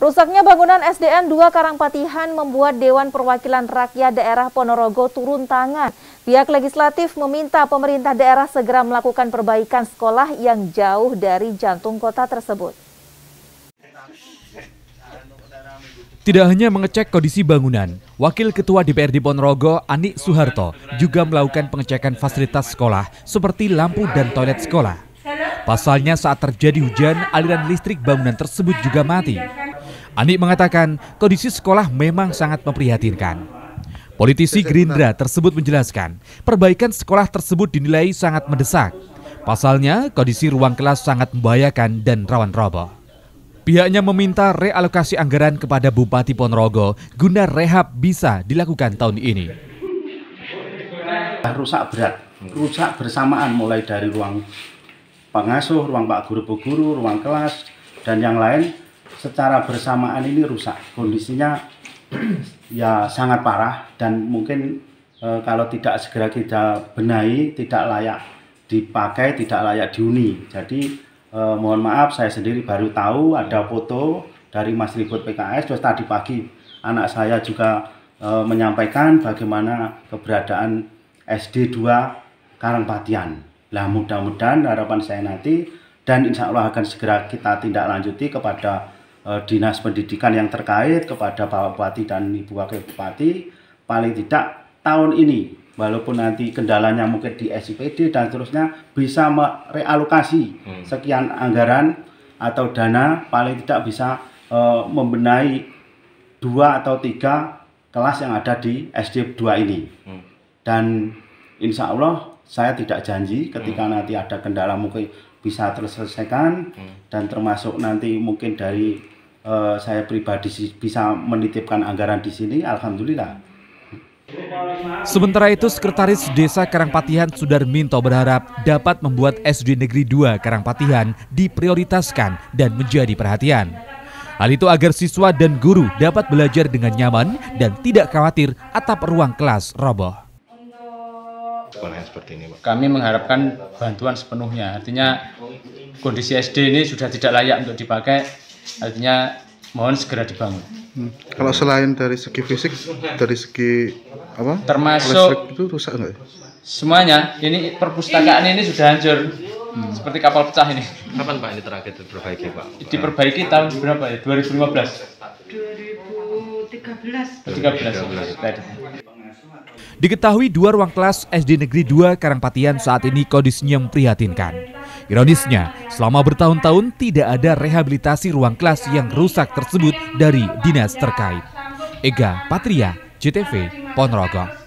Rusaknya bangunan SDN 2 Karangpatihan membuat Dewan Perwakilan Rakyat Daerah Ponorogo turun tangan. Pihak legislatif meminta pemerintah daerah segera melakukan perbaikan sekolah yang jauh dari jantung kota tersebut. Tidak hanya mengecek kondisi bangunan, Wakil Ketua DPRD Ponorogo, Anik Suharto, juga melakukan pengecekan fasilitas sekolah seperti lampu dan toilet sekolah. Pasalnya saat terjadi hujan, aliran listrik bangunan tersebut juga mati. Anik mengatakan kondisi sekolah memang sangat memprihatinkan. Politisi Gerindra tersebut menjelaskan, perbaikan sekolah tersebut dinilai sangat mendesak. Pasalnya, kondisi ruang kelas sangat membahayakan dan rawan roboh. Pihaknya meminta realokasi anggaran kepada Bupati Ponorogo guna rehab bisa dilakukan tahun ini. Rusak berat, rusak bersamaan mulai dari ruang pengasuh, ruang pak guru guru, ruang kelas, dan yang lain secara bersamaan ini rusak kondisinya ya sangat parah dan mungkin e, kalau tidak segera kita benahi tidak layak dipakai tidak layak dihuni jadi e, mohon maaf saya sendiri baru tahu ada foto dari Mas Ribut PKS terus tadi pagi anak saya juga e, menyampaikan bagaimana keberadaan SD 2 Karangpatian lah mudah-mudahan harapan saya nanti dan insya Allah akan segera kita tindak lanjuti kepada Eh, dinas pendidikan yang terkait kepada Bapak Bupati dan Ibu Wakil Bupati paling tidak tahun ini walaupun nanti kendalanya mungkin di SIPD dan seterusnya bisa merealokasi hmm. sekian anggaran atau dana paling tidak bisa e, membenahi dua atau tiga kelas yang ada di SD 2 ini hmm. dan insya Allah saya tidak janji ketika hmm. nanti ada kendala mungkin bisa terselesaikan dan termasuk nanti mungkin dari uh, saya pribadi bisa menitipkan anggaran di sini, alhamdulillah. Sementara itu, Sekretaris Desa Karangpatihan Sudarminto berharap dapat membuat SD Negeri 2 Karangpatihan diprioritaskan dan menjadi perhatian. Hal itu agar siswa dan guru dapat belajar dengan nyaman dan tidak khawatir atap ruang kelas roboh. Kami mengharapkan bantuan sepenuhnya, artinya kondisi SD ini sudah tidak layak untuk dipakai artinya mohon segera dibangun. Hmm. Kalau selain dari segi fisik, dari segi apa? Termasuk itu rusak enggak? Ya? Semuanya. Ini perpustakaan ini sudah hancur. Hmm. Seperti kapal pecah ini. Kapan Pak ini terakhir diperbaiki Pak? Diperbaiki tahun berapa ya? 2015. 2013. 2013. Diketahui dua ruang kelas SD Negeri 2 Karangpatian saat ini kondisinya memprihatinkan. Ironisnya, selama bertahun-tahun tidak ada rehabilitasi ruang kelas yang rusak tersebut dari dinas terkait. Ega Patria, CTV, Ponorogo.